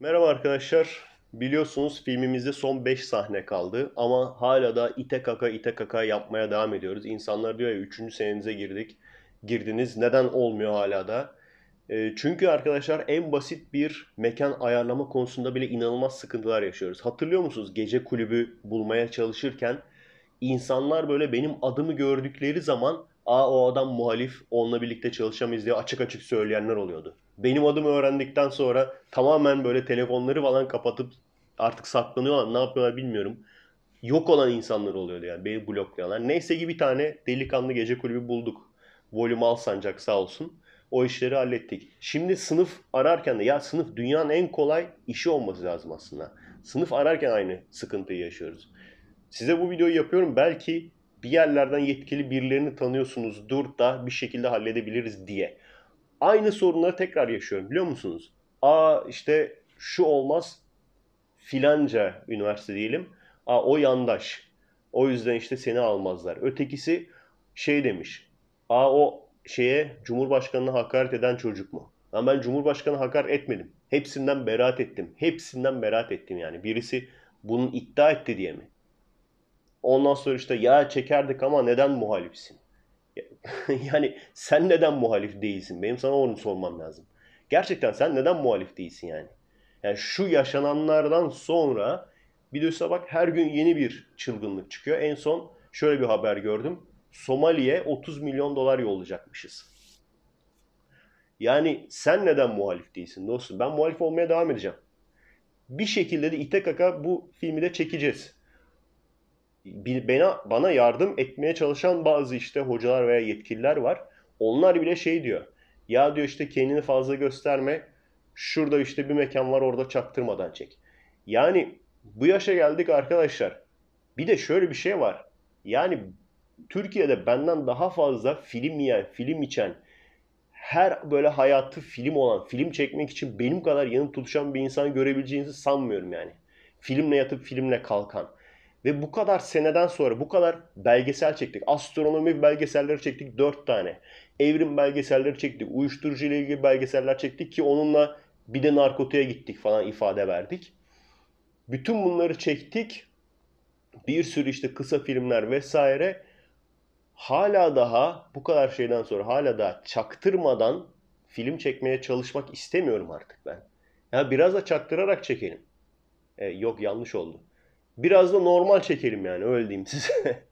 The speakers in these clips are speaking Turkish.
Merhaba arkadaşlar. Biliyorsunuz filmimizde son 5 sahne kaldı ama hala da ite kaka ite kaka yapmaya devam ediyoruz. İnsanlar diyor ya 3. senenize girdik, girdiniz neden olmuyor hala da? Ee, çünkü arkadaşlar en basit bir mekan ayarlama konusunda bile inanılmaz sıkıntılar yaşıyoruz. Hatırlıyor musunuz gece kulübü bulmaya çalışırken insanlar böyle benim adımı gördükleri zaman Aa o adam muhalif onunla birlikte çalışamayız diye açık açık söyleyenler oluyordu. Benim adımı öğrendikten sonra tamamen böyle telefonları falan kapatıp artık saklanıyorlar ne yapıyorlar bilmiyorum. Yok olan insanlar oluyordu yani beni bloklayanlar. Neyse ki bir tane delikanlı gece kulübü bulduk. Volüm Alsancak sağ olsun. O işleri hallettik. Şimdi sınıf ararken de ya sınıf dünyanın en kolay işi olması lazım aslında. Sınıf ararken aynı sıkıntıyı yaşıyoruz. Size bu videoyu yapıyorum. Belki bir yerlerden yetkili birilerini tanıyorsunuz dur da bir şekilde halledebiliriz diye. Aynı sorunları tekrar yaşıyorum biliyor musunuz? Aa işte şu olmaz filanca üniversite diyelim. Aa o yandaş. O yüzden işte seni almazlar. Ötekisi şey demiş. Aa o şeye Cumhurbaşkanı'na hakaret eden çocuk mu? Lan ben Cumhurbaşkanı hakaret etmedim. Hepsinden beraat ettim. Hepsinden beraat ettim yani. Birisi bunun iddia etti diye mi? Ondan sonra işte ya çekerdik ama neden muhalifsin? yani sen neden muhalif değilsin? Benim sana onu sormam lazım. Gerçekten sen neden muhalif değilsin yani? Yani şu yaşananlardan sonra bir de üstüne bak her gün yeni bir çılgınlık çıkıyor. En son şöyle bir haber gördüm. Somali'ye 30 milyon dolar yollayacakmışız. Yani sen neden muhalif değilsin dostum? Ben muhalif olmaya devam edeceğim. Bir şekilde de İTKK bu filmi de çekeceğiz bana, bana yardım etmeye çalışan bazı işte hocalar veya yetkililer var. Onlar bile şey diyor. Ya diyor işte kendini fazla gösterme. Şurada işte bir mekan var orada çaktırmadan çek. Yani bu yaşa geldik arkadaşlar. Bir de şöyle bir şey var. Yani Türkiye'de benden daha fazla film yiyen, film içen, her böyle hayatı film olan, film çekmek için benim kadar yanıp tutuşan bir insan görebileceğinizi sanmıyorum yani. Filmle yatıp filmle kalkan. Ve bu kadar seneden sonra bu kadar belgesel çektik. Astronomi belgeselleri çektik 4 tane. Evrim belgeselleri çektik. Uyuşturucu ile ilgili belgeseller çektik ki onunla bir de narkotiğe gittik falan ifade verdik. Bütün bunları çektik. Bir sürü işte kısa filmler vesaire. Hala daha bu kadar şeyden sonra hala daha çaktırmadan film çekmeye çalışmak istemiyorum artık ben. Ya biraz da çaktırarak çekelim. E, yok yanlış oldu. Biraz da normal çekelim yani öyle diyeyim size.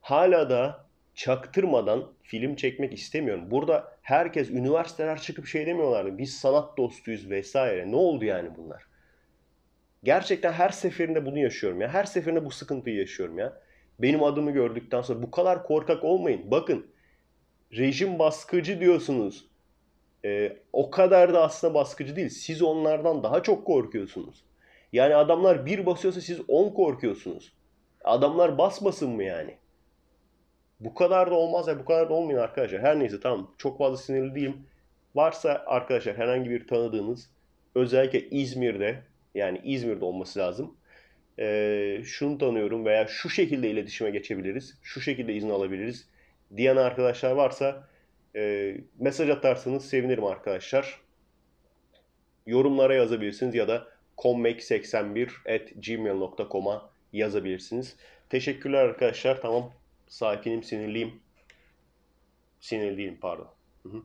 Hala da çaktırmadan film çekmek istemiyorum. Burada herkes üniversiteler çıkıp şey demiyorlardı. Biz sanat dostuyuz vesaire. Ne oldu yani bunlar? Gerçekten her seferinde bunu yaşıyorum ya. Her seferinde bu sıkıntıyı yaşıyorum ya. Benim adımı gördükten sonra bu kadar korkak olmayın. Bakın rejim baskıcı diyorsunuz. Ee, o kadar da aslında baskıcı değil. Siz onlardan daha çok korkuyorsunuz. Yani adamlar bir basıyorsa siz on korkuyorsunuz. Adamlar basmasın mı yani? Bu kadar da olmaz ya bu kadar da olmayın arkadaşlar. Her neyse tamam çok fazla sinirli değilim. Varsa arkadaşlar herhangi bir tanıdığınız özellikle İzmir'de yani İzmir'de olması lazım. Ee, şunu tanıyorum veya şu şekilde iletişime geçebiliriz. Şu şekilde izin alabiliriz diyen arkadaşlar varsa e, mesaj atarsanız sevinirim arkadaşlar. Yorumlara yazabilirsiniz ya da conmek81@gmail.com'a yazabilirsiniz. Teşekkürler arkadaşlar. Tamam. Sakinim, sinirliyim. Sinirliyim pardon. Hı hı.